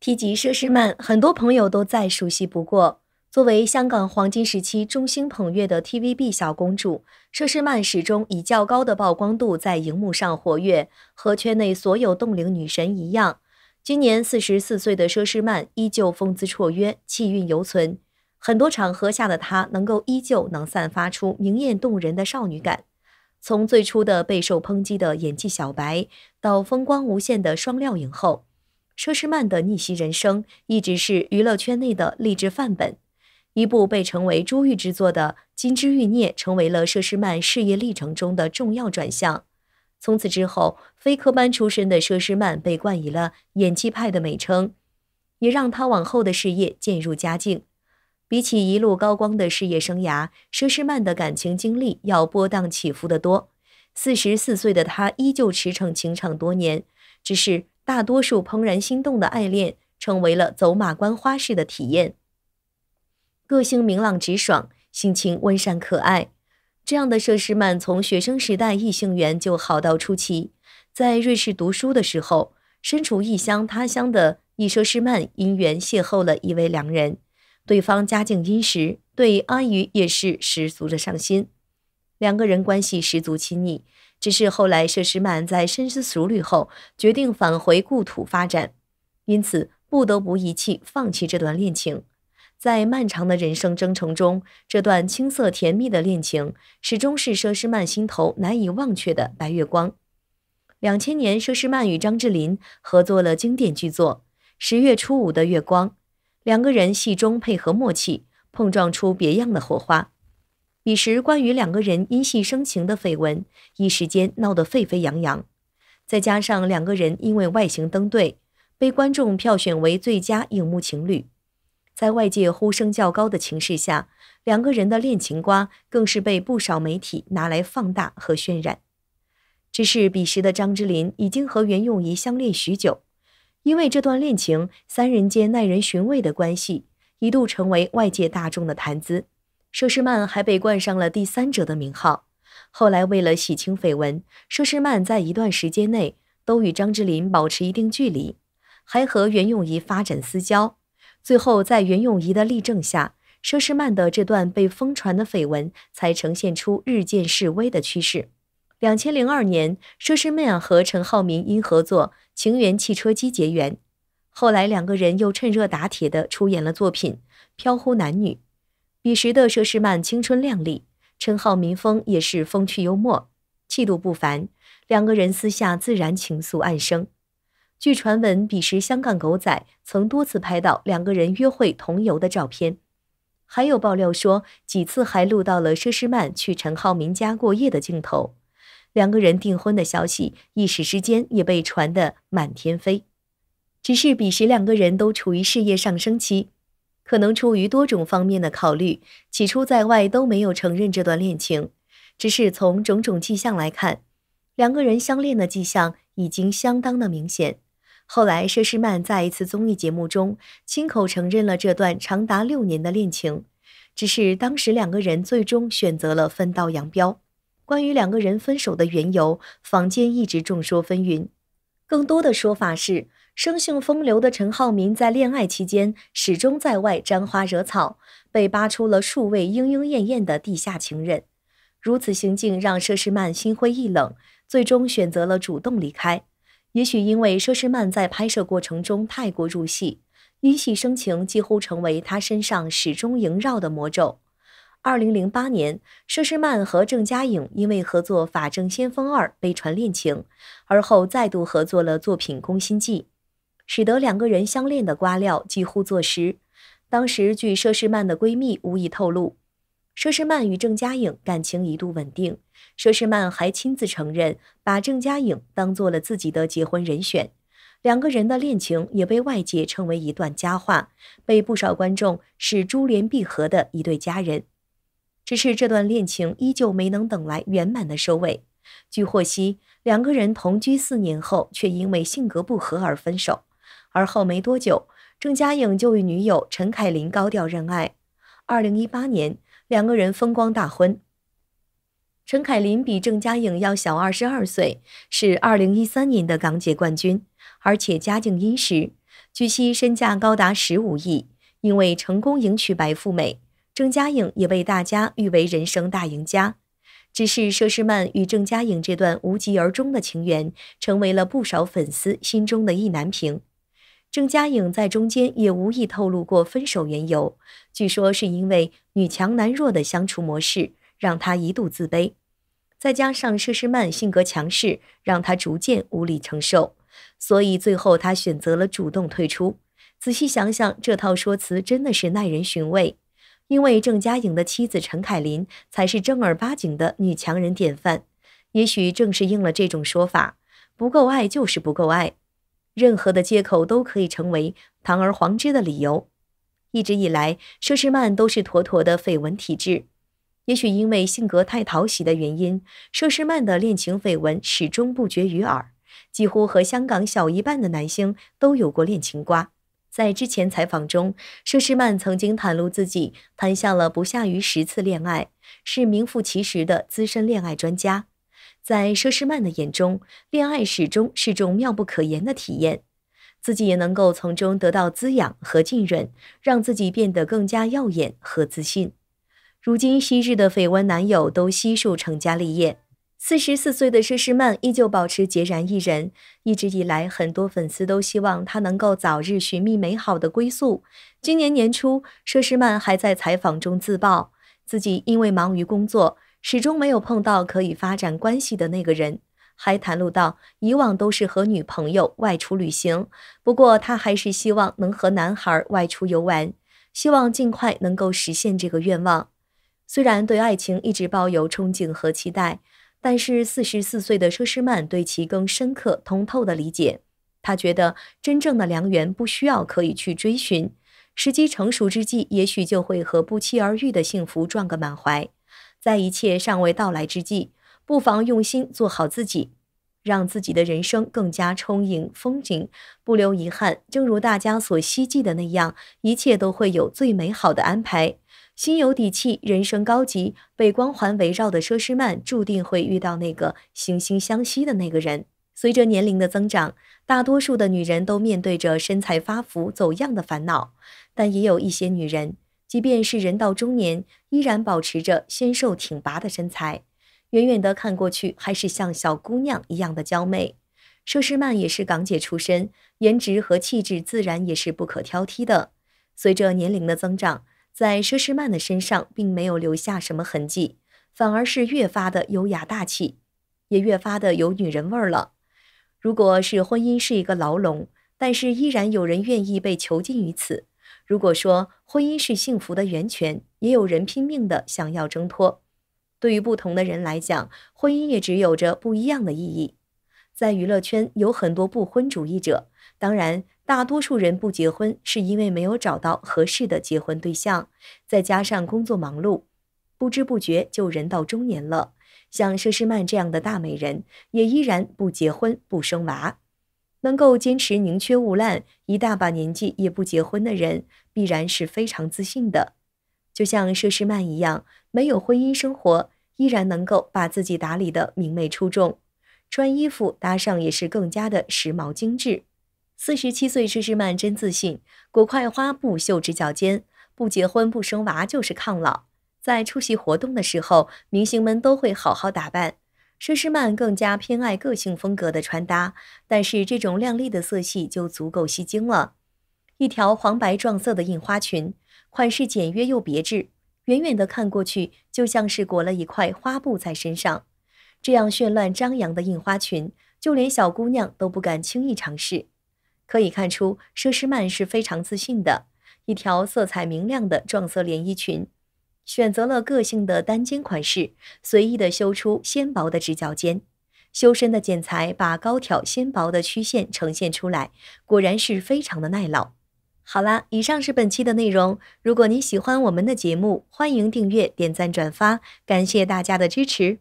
提及佘诗曼，很多朋友都再熟悉不过。作为香港黄金时期众星捧月的 TVB 小公主，佘诗曼始终以较高的曝光度在荧幕上活跃。和圈内所有冻龄女神一样，今年四十四岁的佘诗曼依旧风姿绰约，气韵犹存。很多场合下的她，能够依旧能散发出明艳动人的少女感。从最初的备受抨击的演技小白，到风光无限的双料影后。佘诗曼的逆袭人生一直是娱乐圈内的励志范本。一部被称为珠玉之作的《金枝玉孽》成为了佘诗曼事业历程中的重要转向。从此之后，非科班出身的佘诗曼被冠以了演技派的美称，也让她往后的事业渐入佳境。比起一路高光的事业生涯，佘诗曼的感情经历要波荡起伏得多。四十四岁的她依旧驰骋情场多年，只是。大多数怦然心动的爱恋，成为了走马观花式的体验。个性明朗直爽，性情温善可爱，这样的佘诗曼从学生时代异性缘就好到出奇。在瑞士读书的时候，身处异乡他乡的一佘诗曼因缘邂逅了一位良人，对方家境殷实，对阿宇也是十足的上心，两个人关系十足亲密，只是后来佘诗曼在深思熟虑后，决定返回故土发展，因此不得不遗弃、放弃这段恋情。在漫长的人生征程中，这段青涩甜蜜的恋情始终是佘诗曼心头难以忘却的白月光。两千年，佘诗曼与张智霖合作了经典剧作《十月初五的月光》，两个人戏中配合默契，碰撞出别样的火花。彼时，关于两个人因戏生情的绯闻，一时间闹得沸沸扬扬。再加上两个人因为外形登对，被观众票选为最佳荧幕情侣，在外界呼声较高的情势下，两个人的恋情瓜更是被不少媒体拿来放大和渲染。只是彼时的张智霖已经和袁咏仪相恋许久，因为这段恋情，三人间耐人寻味的关系一度成为外界大众的谈资。佘诗曼还被冠上了第三者的名号。后来为了洗清绯闻，佘诗曼在一段时间内都与张智霖保持一定距离，还和袁咏仪发展私交。最后在袁咏仪的力证下，佘诗曼的这段被疯传的绯闻才呈现出日渐式微的趋势。两千零二年，佘诗曼和陈浩民因合作《情缘汽车》机结缘，后来两个人又趁热打铁地出演了作品《飘忽男女》。彼时的佘诗曼青春靓丽，陈浩民风也是风趣幽默，气度不凡。两个人私下自然情愫暗生。据传闻，彼时香港狗仔曾多次拍到两个人约会同游的照片，还有爆料说几次还录到了佘诗曼去陈浩民家过夜的镜头。两个人订婚的消息一时之间也被传得满天飞。只是彼时两个人都处于事业上升期。可能出于多种方面的考虑，起初在外都没有承认这段恋情，只是从种种迹象来看，两个人相恋的迹象已经相当的明显。后来，佘诗曼在一次综艺节目中亲口承认了这段长达六年的恋情，只是当时两个人最终选择了分道扬镳。关于两个人分手的缘由，坊间一直众说纷纭，更多的说法是。生性风流的陈浩民在恋爱期间始终在外沾花惹草，被扒出了数位莺莺燕燕的地下情人。如此行径让佘诗曼心灰意冷，最终选择了主动离开。也许因为佘诗曼在拍摄过程中太过入戏，因戏生情几乎成为她身上始终萦绕的魔咒。二零零八年，佘诗曼和郑嘉颖因为合作《法证先锋二》被传恋情，而后再度合作了作品《宫心计》。使得两个人相恋的瓜料几乎坐实。当时，据佘诗曼的闺蜜吴仪透露，佘诗曼与郑嘉颖感情一度稳定，佘诗曼还亲自承认把郑嘉颖当做了自己的结婚人选。两个人的恋情也被外界称为一段佳话，被不少观众视珠联璧合的一对佳人。只是这段恋情依旧没能等来圆满的收尾。据获悉，两个人同居四年后，却因为性格不合而分手。而后没多久，郑嘉颖就与女友陈凯琳高调认爱。二零一八年，两个人风光大婚。陈凯琳比郑嘉颖要小二十二岁，是二零一三年的港姐冠军，而且家境殷实，据悉身价高达十五亿。因为成功迎娶白富美，郑嘉颖也被大家誉为人生大赢家。只是佘诗曼与郑嘉颖这段无疾而终的情缘，成为了不少粉丝心中的意难平。郑嘉颖在中间也无意透露过分手缘由，据说是因为女强男弱的相处模式让她一度自卑，再加上佘诗曼性格强势，让她逐渐无力承受，所以最后他选择了主动退出。仔细想想，这套说辞真的是耐人寻味，因为郑嘉颖的妻子陈凯琳才是正儿八经的女强人典范。也许正是应了这种说法，不够爱就是不够爱。任何的借口都可以成为堂而皇之的理由。一直以来，佘诗曼都是妥妥的绯闻体质。也许因为性格太讨喜的原因，佘诗曼的恋情绯闻始终不绝于耳，几乎和香港小一半的男星都有过恋情瓜。在之前采访中，佘诗曼曾经袒露自己谈下了不下于十次恋爱，是名副其实的资深恋爱专家。在佘诗曼的眼中，恋爱始终是种妙不可言的体验，自己也能够从中得到滋养和浸润，让自己变得更加耀眼和自信。如今，昔日的绯闻男友都悉数成家立业，四十四岁的佘诗曼依旧保持孑然一人。一直以来，很多粉丝都希望她能够早日寻觅美好的归宿。今年年初，佘诗曼还在采访中自曝，自己因为忙于工作。始终没有碰到可以发展关系的那个人，还谈露到以往都是和女朋友外出旅行，不过他还是希望能和男孩外出游玩，希望尽快能够实现这个愿望。虽然对爱情一直抱有憧憬和期待，但是四十四岁的车诗曼对其更深刻通透的理解，他觉得真正的良缘不需要可以去追寻，时机成熟之际，也许就会和不期而遇的幸福撞个满怀。在一切尚未到来之际，不妨用心做好自己，让自己的人生更加充盈风景，不留遗憾。正如大家所希冀的那样，一切都会有最美好的安排。心有底气，人生高级。被光环围绕的佘诗曼，注定会遇到那个惺惺相惜的那个人。随着年龄的增长，大多数的女人都面对着身材发福、走样的烦恼，但也有一些女人。即便是人到中年，依然保持着纤瘦挺拔的身材，远远的看过去还是像小姑娘一样的娇媚。佘诗曼也是港姐出身，颜值和气质自然也是不可挑剔的。随着年龄的增长，在佘诗曼的身上并没有留下什么痕迹，反而是越发的优雅大气，也越发的有女人味了。如果是婚姻是一个牢笼，但是依然有人愿意被囚禁于此。如果说婚姻是幸福的源泉，也有人拼命地想要挣脱。对于不同的人来讲，婚姻也只有着不一样的意义。在娱乐圈，有很多不婚主义者。当然，大多数人不结婚是因为没有找到合适的结婚对象，再加上工作忙碌，不知不觉就人到中年了。像佘诗曼这样的大美人，也依然不结婚、不生娃。能够坚持宁缺毋滥，一大把年纪也不结婚的人，必然是非常自信的。就像佘诗曼一样，没有婚姻生活，依然能够把自己打理的明媚出众，穿衣服搭上也是更加的时髦精致。四十七岁佘诗曼真自信，裹块花布秀直脚尖，不结婚不生娃就是抗老。在出席活动的时候，明星们都会好好打扮。奢诗曼更加偏爱个性风格的穿搭，但是这种亮丽的色系就足够吸睛了。一条黄白撞色的印花裙，款式简约又别致，远远的看过去就像是裹了一块花布在身上。这样绚烂张扬的印花裙，就连小姑娘都不敢轻易尝试。可以看出，奢诗曼是非常自信的。一条色彩明亮的撞色连衣裙。选择了个性的单肩款式，随意的修出纤薄的直角肩，修身的剪裁把高挑纤薄的曲线呈现出来，果然是非常的耐老。好啦，以上是本期的内容。如果您喜欢我们的节目，欢迎订阅、点赞、转发，感谢大家的支持。